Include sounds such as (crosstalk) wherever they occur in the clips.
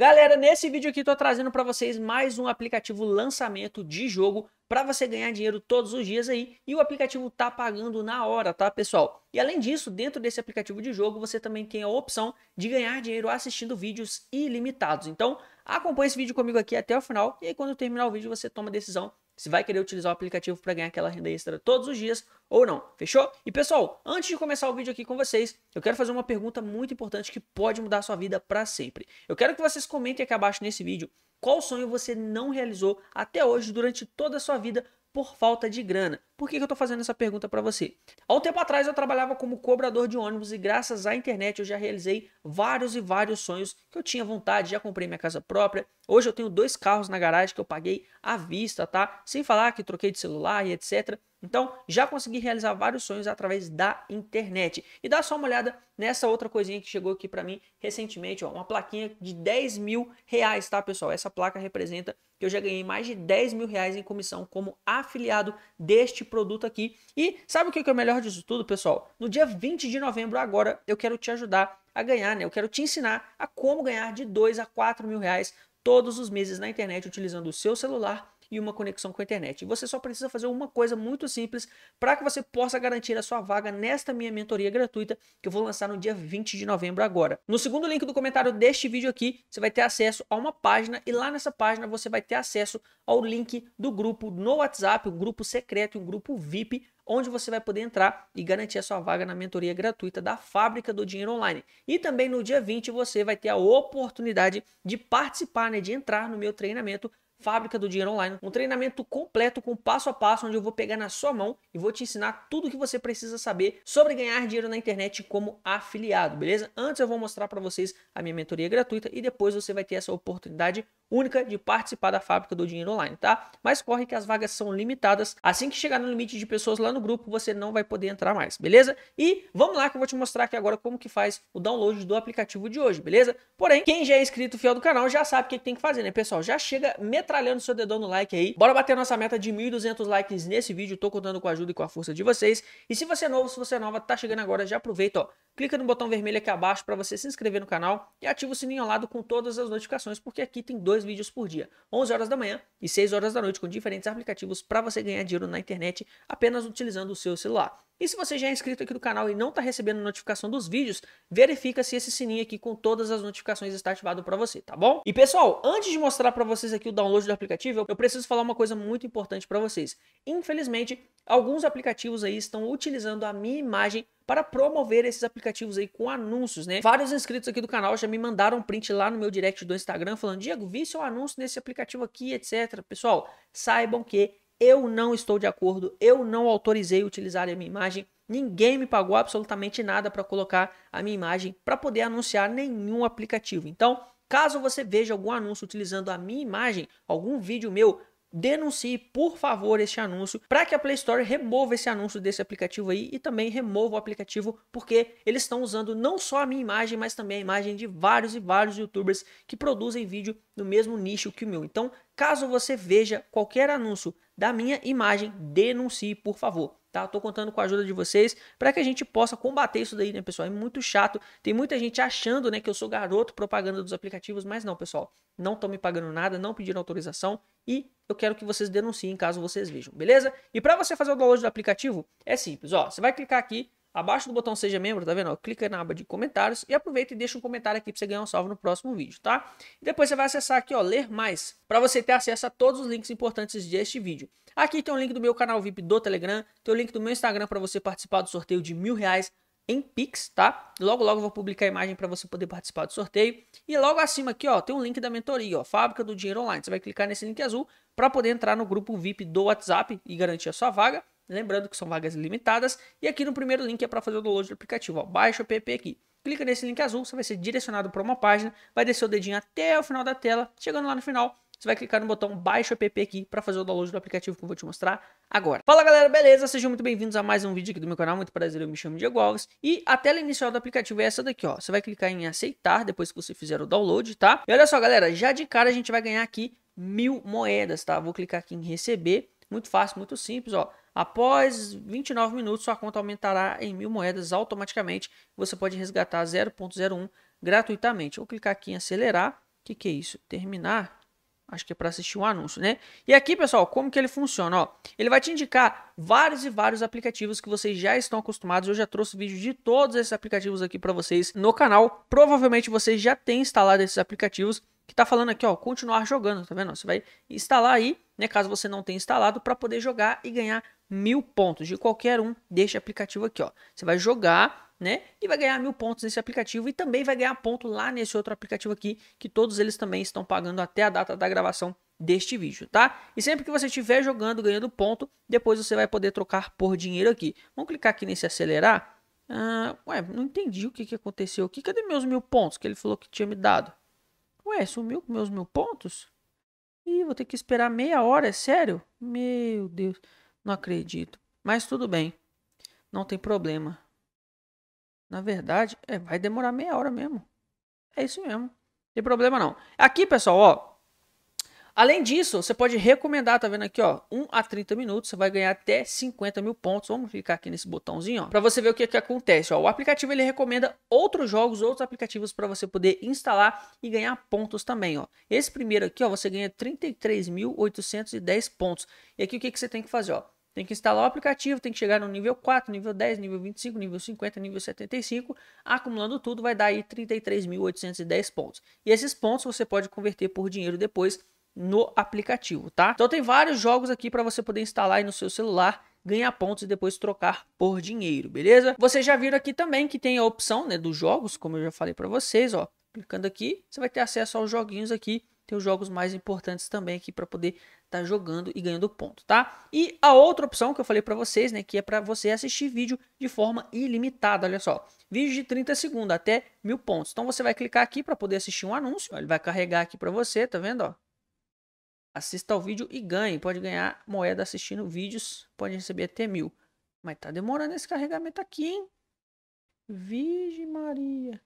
Galera, nesse vídeo aqui estou trazendo para vocês mais um aplicativo lançamento de jogo para você ganhar dinheiro todos os dias aí e o aplicativo tá pagando na hora, tá pessoal? E além disso, dentro desse aplicativo de jogo você também tem a opção de ganhar dinheiro assistindo vídeos ilimitados. Então acompanhe esse vídeo comigo aqui até o final e aí, quando terminar o vídeo você toma a decisão se vai querer utilizar o aplicativo para ganhar aquela renda extra todos os dias ou não. Fechou? E pessoal, antes de começar o vídeo aqui com vocês, eu quero fazer uma pergunta muito importante que pode mudar a sua vida para sempre. Eu quero que vocês comentem aqui abaixo nesse vídeo qual sonho você não realizou até hoje durante toda a sua vida por falta de grana. Por que, que eu estou fazendo essa pergunta para você? Há um tempo atrás eu trabalhava como cobrador de ônibus e graças à internet eu já realizei vários e vários sonhos que eu tinha vontade, já comprei minha casa própria. Hoje eu tenho dois carros na garagem que eu paguei à vista, tá? Sem falar que troquei de celular e etc. Então, já consegui realizar vários sonhos através da internet. E dá só uma olhada nessa outra coisinha que chegou aqui para mim recentemente, ó, uma plaquinha de 10 mil reais, tá, pessoal? Essa placa representa que eu já ganhei mais de 10 mil reais em comissão como afiliado deste produto aqui. E sabe o que é o melhor disso tudo, pessoal? No dia 20 de novembro, agora, eu quero te ajudar a ganhar, né? Eu quero te ensinar a como ganhar de 2 a 4 mil reais todos os meses na internet utilizando o seu celular e uma conexão com a internet. E você só precisa fazer uma coisa muito simples para que você possa garantir a sua vaga nesta minha mentoria gratuita que eu vou lançar no dia 20 de novembro agora. No segundo link do comentário deste vídeo aqui, você vai ter acesso a uma página e lá nessa página você vai ter acesso ao link do grupo no WhatsApp, um grupo secreto, e um grupo VIP, onde você vai poder entrar e garantir a sua vaga na mentoria gratuita da Fábrica do Dinheiro Online. E também no dia 20 você vai ter a oportunidade de participar, né, de entrar no meu treinamento Fábrica do Dinheiro Online, um treinamento completo com passo a passo, onde eu vou pegar na sua mão e vou te ensinar tudo o que você precisa saber sobre ganhar dinheiro na internet como afiliado, beleza? Antes eu vou mostrar para vocês a minha mentoria gratuita e depois você vai ter essa oportunidade única de participar da fábrica do dinheiro online, tá? Mas corre que as vagas são limitadas. Assim que chegar no limite de pessoas lá no grupo, você não vai poder entrar mais, beleza? E vamos lá que eu vou te mostrar aqui agora como que faz o download do aplicativo de hoje, beleza? Porém, quem já é inscrito fiel do canal já sabe o que tem que fazer, né, pessoal? Já chega metralhando seu dedão no like aí. Bora bater nossa meta de 1.200 likes nesse vídeo. Tô contando com a ajuda e com a força de vocês. E se você é novo, se você é nova, tá chegando agora, já aproveita, ó clica no botão vermelho aqui abaixo para você se inscrever no canal e ativa o sininho ao lado com todas as notificações, porque aqui tem dois vídeos por dia, 11 horas da manhã e 6 horas da noite, com diferentes aplicativos para você ganhar dinheiro na internet apenas utilizando o seu celular. E se você já é inscrito aqui do canal e não está recebendo notificação dos vídeos, verifica se esse sininho aqui com todas as notificações está ativado para você, tá bom? E pessoal, antes de mostrar para vocês aqui o download do aplicativo, eu preciso falar uma coisa muito importante para vocês. Infelizmente, alguns aplicativos aí estão utilizando a minha imagem para promover esses aplicativos aí com anúncios, né? Vários inscritos aqui do canal já me mandaram um print lá no meu direct do Instagram falando: Diego, vi seu anúncio nesse aplicativo aqui, etc. Pessoal, saibam que eu não estou de acordo, eu não autorizei utilizar a minha imagem, ninguém me pagou absolutamente nada para colocar a minha imagem para poder anunciar nenhum aplicativo. Então, caso você veja algum anúncio utilizando a minha imagem, algum vídeo meu, denuncie, por favor, este anúncio para que a Play Store remova esse anúncio desse aplicativo aí e também remova o aplicativo, porque eles estão usando não só a minha imagem, mas também a imagem de vários e vários youtubers que produzem vídeo no mesmo nicho que o meu. Então, caso você veja qualquer anúncio da minha imagem, denuncie, por favor tá? Tô contando com a ajuda de vocês para que a gente possa combater isso daí, né, pessoal? É muito chato. Tem muita gente achando, né, que eu sou garoto propaganda dos aplicativos, mas não, pessoal. Não estão me pagando nada, não pediram autorização e eu quero que vocês denunciem caso vocês vejam, beleza? E para você fazer o download do aplicativo, é simples, ó. Você vai clicar aqui Abaixo do botão seja membro, tá vendo? clica na aba de comentários e aproveita e deixa um comentário aqui para você ganhar um salve no próximo vídeo, tá? E depois você vai acessar aqui, ó, ler mais, para você ter acesso a todos os links importantes deste vídeo. Aqui tem o um link do meu canal VIP do Telegram, tem o link do meu Instagram para você participar do sorteio de mil reais em Pix, tá? Logo, logo vou publicar a imagem para você poder participar do sorteio. E logo acima aqui, ó, tem um link da mentoria, ó, Fábrica do Dinheiro Online. Você vai clicar nesse link azul para poder entrar no grupo VIP do WhatsApp e garantir a sua vaga. Lembrando que são vagas limitadas. E aqui no primeiro link é para fazer o download do aplicativo. Ó, baixa o app aqui. Clica nesse link azul, você vai ser direcionado para uma página, vai descer o dedinho até o final da tela. Chegando lá no final, você vai clicar no botão Baixa o app aqui para fazer o download do aplicativo que eu vou te mostrar agora. Fala galera, beleza? Sejam muito bem-vindos a mais um vídeo aqui do meu canal. Muito prazer, eu me chamo Diego Alves. E a tela inicial do aplicativo é essa daqui, ó. Você vai clicar em aceitar depois que você fizer o download, tá? E olha só, galera, já de cara a gente vai ganhar aqui mil moedas, tá? Vou clicar aqui em receber. Muito fácil, muito simples, ó. Após 29 minutos, sua conta aumentará em mil moedas automaticamente. Você pode resgatar 0.01 gratuitamente. Vou clicar aqui em acelerar. O que, que é isso? Terminar. Acho que é para assistir um anúncio, né? E aqui, pessoal, como que ele funciona? Ó, ele vai te indicar vários e vários aplicativos que vocês já estão acostumados. Eu já trouxe vídeo de todos esses aplicativos aqui para vocês no canal. Provavelmente vocês já têm instalado esses aplicativos que tá falando aqui, ó, continuar jogando, tá vendo? Você vai instalar aí, né, caso você não tenha instalado, para poder jogar e ganhar mil pontos de qualquer um deste aplicativo aqui, ó. Você vai jogar, né? E vai ganhar mil pontos nesse aplicativo e também vai ganhar ponto lá nesse outro aplicativo aqui, que todos eles também estão pagando até a data da gravação deste vídeo, tá? E sempre que você estiver jogando, ganhando ponto, depois você vai poder trocar por dinheiro aqui. Vamos clicar aqui nesse acelerar. Ah, ué, não entendi o que, que aconteceu aqui. Cadê meus mil pontos que ele falou que tinha me dado? Ué, sumiu com meus mil pontos? Ih, vou ter que esperar meia hora, é sério? Meu Deus. Não acredito. Mas tudo bem. Não tem problema. Na verdade, é, vai demorar meia hora mesmo. É isso mesmo. Não tem problema não. Aqui, pessoal, ó. Além disso, você pode recomendar, tá vendo aqui, ó, 1 a 30 minutos, você vai ganhar até 50 mil pontos. Vamos clicar aqui nesse botãozinho, ó, para você ver o que, que acontece. Ó. O aplicativo ele recomenda outros jogos, outros aplicativos para você poder instalar e ganhar pontos também. Ó. Esse primeiro aqui, ó, você ganha 33.810 pontos. E aqui o que, que você tem que fazer? Ó? Tem que instalar o aplicativo, tem que chegar no nível 4, nível 10, nível 25, nível 50, nível 75. Acumulando tudo, vai dar aí 33.810 pontos. E esses pontos você pode converter por dinheiro depois no aplicativo, tá? Então tem vários jogos aqui para você poder instalar aí no seu celular ganhar pontos e depois trocar por dinheiro, beleza? Vocês já viram aqui também que tem a opção né, dos jogos, como eu já falei para vocês, ó. Clicando aqui, você vai ter acesso aos joguinhos aqui tem os jogos mais importantes também aqui para poder estar tá jogando e ganhando ponto, tá? E a outra opção que eu falei para vocês, né, que é para você assistir vídeo de forma ilimitada, olha só, vídeo de 30 segundos até mil pontos. Então você vai clicar aqui para poder assistir um anúncio, ele vai carregar aqui para você, tá vendo, ó? Assista ao vídeo e ganhe, pode ganhar moeda assistindo vídeos, pode receber até mil. Mas tá demorando esse carregamento aqui, hein? Virgem Maria.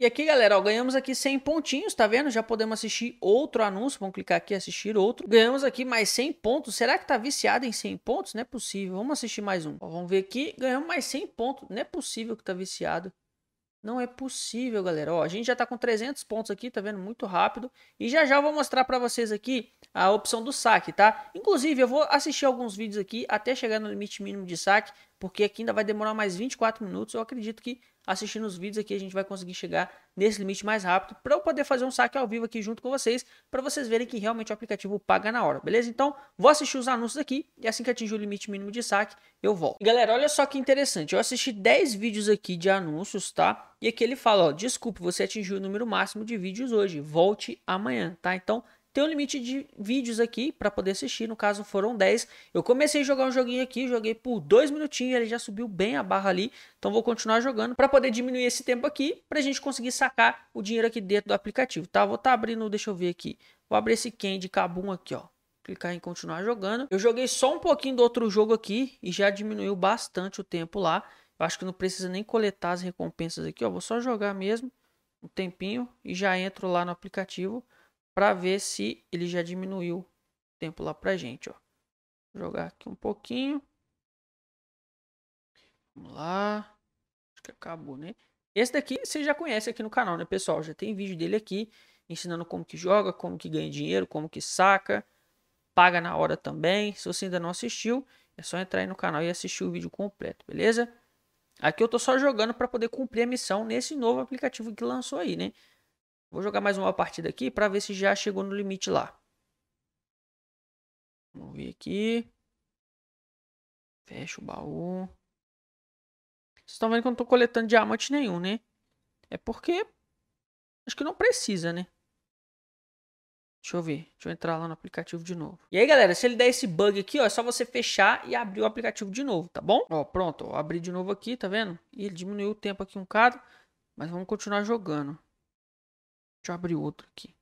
E aqui, galera, ó, ganhamos aqui 100 pontinhos, tá vendo? Já podemos assistir outro anúncio, vamos clicar aqui assistir outro. Ganhamos aqui mais 100 pontos. Será que tá viciado em 100 pontos? Não é possível. Vamos assistir mais um. Ó, vamos ver aqui, ganhamos mais 100 pontos. Não é possível que tá viciado. Não é possível, galera. Ó, a gente já tá com 300 pontos aqui, tá vendo? Muito rápido. E já já eu vou mostrar para vocês aqui a opção do saque, tá? Inclusive, eu vou assistir alguns vídeos aqui até chegar no limite mínimo de saque, porque aqui ainda vai demorar mais 24 minutos. Eu acredito que assistindo os vídeos aqui a gente vai conseguir chegar nesse limite mais rápido para eu poder fazer um saque ao vivo aqui junto com vocês, para vocês verem que realmente o aplicativo paga na hora, beleza? Então, vou assistir os anúncios aqui e assim que atingir o limite mínimo de saque, eu volto. galera, olha só que interessante. Eu assisti 10 vídeos aqui de anúncios, tá? E aqui ele fala, ó, desculpe, você atingiu o número máximo de vídeos hoje, volte amanhã, tá? Então, tem um limite de vídeos aqui para poder assistir, no caso foram 10. Eu comecei a jogar um joguinho aqui, joguei por dois minutinhos, ele já subiu bem a barra ali, então vou continuar jogando para poder diminuir esse tempo aqui, para a gente conseguir sacar o dinheiro aqui dentro do aplicativo, tá? Vou estar tá abrindo, deixa eu ver aqui, vou abrir esse Candy Kabum aqui, ó clicar em continuar jogando. Eu joguei só um pouquinho do outro jogo aqui e já diminuiu bastante o tempo lá. Eu acho que não precisa nem coletar as recompensas aqui, ó. Vou só jogar mesmo um tempinho e já entro lá no aplicativo para ver se ele já diminuiu o tempo lá pra gente, ó. Vou jogar aqui um pouquinho. Vamos lá. Acho que acabou, né? Esse daqui você já conhece aqui no canal, né, pessoal? Já tem vídeo dele aqui ensinando como que joga, como que ganha dinheiro, como que saca, paga na hora também. Se você ainda não assistiu, é só entrar aí no canal e assistir o vídeo completo, beleza? Aqui eu tô só jogando para poder cumprir a missão nesse novo aplicativo que lançou aí, né? Vou jogar mais uma partida aqui para ver se já chegou no limite lá. Vamos ver aqui. Fecha o baú. Vocês estão vendo que eu não estou coletando diamante nenhum, né? É porque acho que não precisa, né? Deixa eu ver. Deixa eu entrar lá no aplicativo de novo. E aí, galera, se ele der esse bug aqui, ó, é só você fechar e abrir o aplicativo de novo, tá bom? Ó, pronto, ó, abri de novo aqui, tá vendo? E ele diminuiu o tempo aqui um bocado, mas vamos continuar jogando. Deixa eu abrir outro aqui.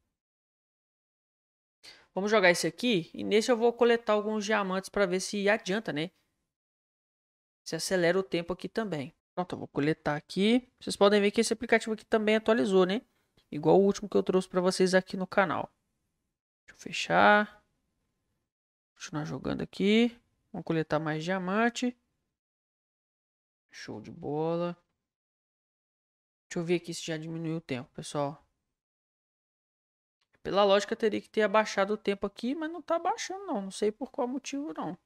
Vamos jogar esse aqui. E nesse eu vou coletar alguns diamantes para ver se adianta, né? Se acelera o tempo aqui também. Pronto, eu vou coletar aqui. Vocês podem ver que esse aplicativo aqui também atualizou, né? Igual o último que eu trouxe para vocês aqui no canal. Deixa eu fechar. Continuar jogando aqui. Vamos coletar mais diamante. Show de bola. Deixa eu ver aqui se já diminuiu o tempo, pessoal. Pela lógica, teria que ter abaixado o tempo aqui, mas não tá baixando não. Não sei por qual motivo não.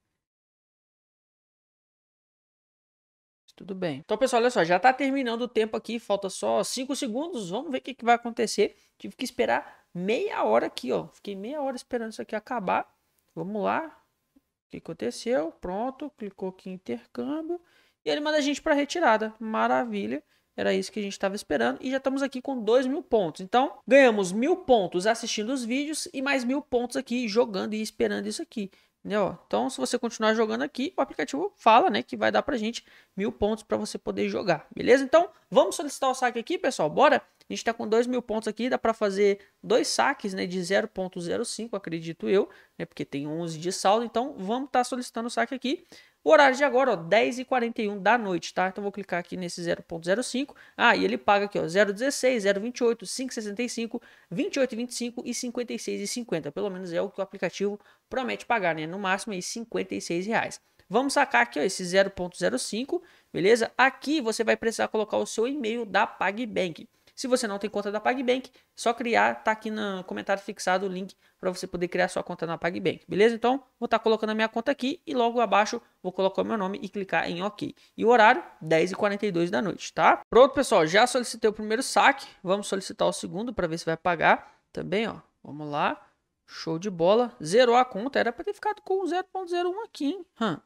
Tudo bem. Então, pessoal, olha só, já tá terminando o tempo aqui, falta só 5 segundos. Vamos ver o que, que vai acontecer. Tive que esperar meia hora aqui, ó. Fiquei meia hora esperando isso aqui acabar. Vamos lá. O que aconteceu? Pronto, clicou aqui em intercâmbio. E ele manda a gente para retirada. Maravilha. Era isso que a gente estava esperando e já estamos aqui com 2 mil pontos. Então, ganhamos mil pontos assistindo os vídeos e mais mil pontos aqui jogando e esperando isso aqui. Entendeu? Então, se você continuar jogando aqui, o aplicativo fala né, que vai dar pra gente mil pontos para você poder jogar. Beleza? Então, vamos solicitar o saque aqui, pessoal. Bora? A gente está com 2 mil pontos aqui, dá para fazer dois saques né, de 0.05, acredito eu, né, porque tem 11 de saldo, então vamos estar tá solicitando o saque aqui. O horário de agora, ó, 10h41 da noite, tá? Então vou clicar aqui nesse 0.05. Ah, e ele paga aqui, ó, 0,16, 0,28, 5,65, 28,25 e 56,50. Pelo menos é o que o aplicativo promete pagar, né? No máximo aí R$ 56,00. Vamos sacar aqui ó, esse 0.05, beleza? Aqui você vai precisar colocar o seu e-mail da PagBank. Se você não tem conta da PagBank, só criar, tá aqui no comentário fixado o link para você poder criar sua conta na PagBank, beleza? Então, vou estar tá colocando a minha conta aqui e logo abaixo vou colocar o meu nome e clicar em OK. E o horário, 10h42 da noite, tá? Pronto, pessoal, já solicitei o primeiro saque, vamos solicitar o segundo para ver se vai pagar também, ó. Vamos lá. Show de bola. Zerou a conta. Era para ter ficado com 0.01 aqui, hein? Hum.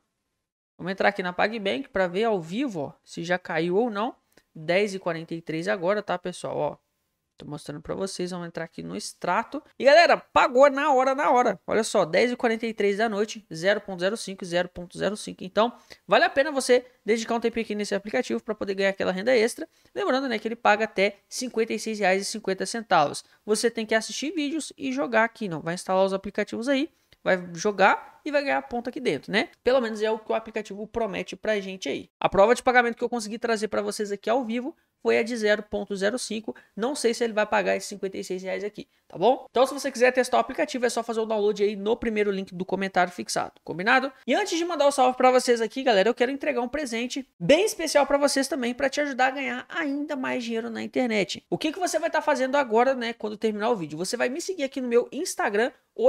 Vamos entrar aqui na PagBank para ver ao vivo ó, se já caiu ou não. 10h43 agora, tá, pessoal? Ó, tô mostrando para vocês, vamos entrar aqui no extrato. E galera, pagou na hora, na hora. Olha só, 10h43 da noite, 0.05, 0.05. Então, vale a pena você dedicar um tempinho aqui nesse aplicativo para poder ganhar aquela renda extra. Lembrando, né, que ele paga até R$56,50. Você tem que assistir vídeos e jogar aqui, não vai instalar os aplicativos aí, vai jogar e vai ganhar ponto aqui dentro, né? Pelo menos é o que o aplicativo promete pra gente aí. A prova de pagamento que eu consegui trazer para vocês aqui ao vivo foi a de 0.05. Não sei se ele vai pagar esses 56 reais aqui, tá bom? Então, se você quiser testar o aplicativo, é só fazer o download aí no primeiro link do comentário fixado, combinado? E antes de mandar o um salve para vocês aqui, galera, eu quero entregar um presente bem especial para vocês também, para te ajudar a ganhar ainda mais dinheiro na internet. O que, que você vai estar tá fazendo agora, né, quando terminar o vídeo? Você vai me seguir aqui no meu Instagram, o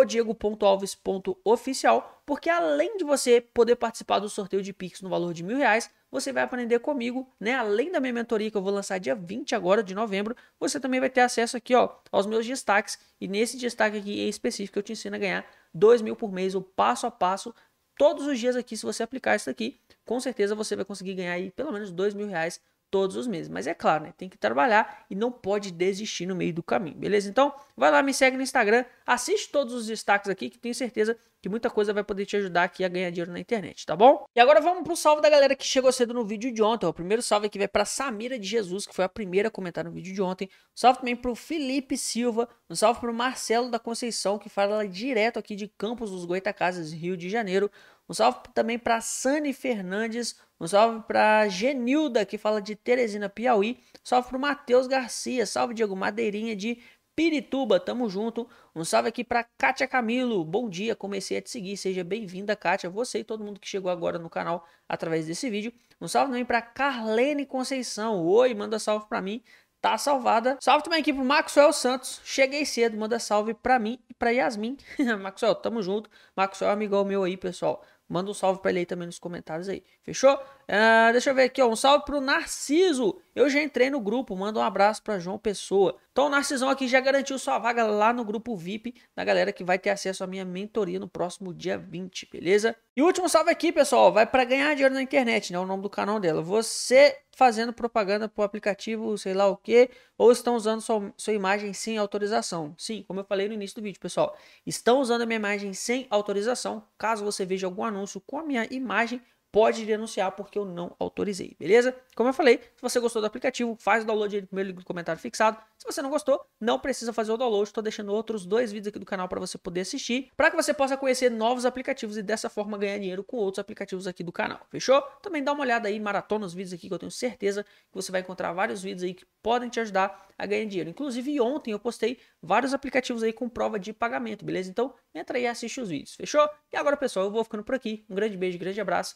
porque além de você poder participar do sorteio de Pix no valor de mil reais, você vai aprender comigo, né? Além da minha mentoria que eu vou lançar dia 20 agora de novembro, você também vai ter acesso aqui, ó, aos meus destaques. E nesse destaque aqui em específico, eu te ensino a ganhar dois mil por mês, o passo a passo, todos os dias aqui. Se você aplicar isso aqui, com certeza você vai conseguir ganhar aí pelo menos dois mil reais todos os meses. Mas é claro, né? Tem que trabalhar e não pode desistir no meio do caminho, beleza? Então, vai lá, me segue no Instagram, assiste todos os destaques aqui, que tenho certeza que muita coisa vai poder te ajudar aqui a ganhar dinheiro na internet, tá bom? E agora vamos pro salve da galera que chegou cedo no vídeo de ontem. O primeiro salve aqui vai para Samira de Jesus, que foi a primeira a comentar no vídeo de ontem. Um salve também pro Felipe Silva, um salve pro Marcelo da Conceição, que fala direto aqui de Campos dos Goitacazes, Rio de Janeiro. Um salve também para Sani Fernandes. Um salve para Genilda, que fala de Teresina, Piauí. Salve para Matheus Garcia. Salve, Diego Madeirinha de Pirituba. Tamo junto. Um salve aqui para Kátia Camilo. Bom dia, comecei a te seguir. Seja bem-vinda, Kátia. Você e todo mundo que chegou agora no canal através desse vídeo. Um salve também para Carlene Conceição. Oi, manda salve para mim tá salvada. Salve também aqui pro Maxwell Santos. Cheguei cedo, manda salve pra mim e pra Yasmin. (laughs) Maxwell, tamo junto. Maxwell é amigão meu aí, pessoal. Manda um salve para ele aí também nos comentários aí. Fechou? Uh, deixa eu ver aqui, ó. Um salve pro Narciso. Eu já entrei no grupo. Manda um abraço pra João Pessoa. Então, o Narcisão aqui já garantiu sua vaga lá no grupo VIP da galera que vai ter acesso à minha mentoria no próximo dia 20, beleza? E o último salve aqui, pessoal. Vai para ganhar dinheiro na internet, né? O nome do canal dela. Você fazendo propaganda pro aplicativo, sei lá o que, ou estão usando sua, sua imagem sem autorização. Sim, como eu falei no início do vídeo, pessoal. Estão usando a minha imagem sem autorização. Caso você veja algum anúncio com a minha imagem, pode denunciar porque eu não autorizei, beleza? Como eu falei, se você gostou do aplicativo, faz o download aí no primeiro link do comentário fixado. Se você não gostou, não precisa fazer o download, estou deixando outros dois vídeos aqui do canal para você poder assistir, para que você possa conhecer novos aplicativos e dessa forma ganhar dinheiro com outros aplicativos aqui do canal, fechou? Também então dá uma olhada aí, maratona os vídeos aqui que eu tenho certeza que você vai encontrar vários vídeos aí que podem te ajudar a ganhar dinheiro. Inclusive ontem eu postei vários aplicativos aí com prova de pagamento, beleza? Então entra aí e assiste os vídeos, fechou? E agora pessoal, eu vou ficando por aqui, um grande beijo, grande abraço,